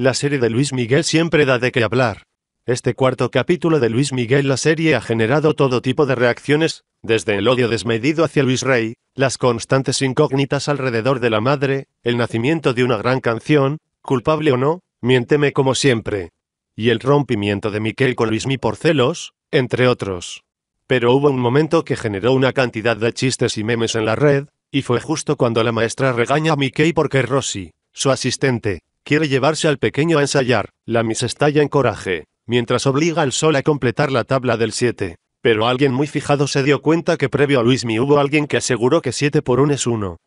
La serie de Luis Miguel siempre da de qué hablar. Este cuarto capítulo de Luis Miguel la serie ha generado todo tipo de reacciones, desde el odio desmedido hacia Luis Rey, las constantes incógnitas alrededor de la madre, el nacimiento de una gran canción, culpable o no, miénteme como siempre, y el rompimiento de Miquel con Luismi por celos, entre otros. Pero hubo un momento que generó una cantidad de chistes y memes en la red, y fue justo cuando la maestra regaña a Miquel porque Rosy, su asistente, quiere llevarse al pequeño a ensayar, la Miss estalla en coraje, mientras obliga al sol a completar la tabla del 7. Pero alguien muy fijado se dio cuenta que previo a Luismi hubo alguien que aseguró que 7 por 1 es 1.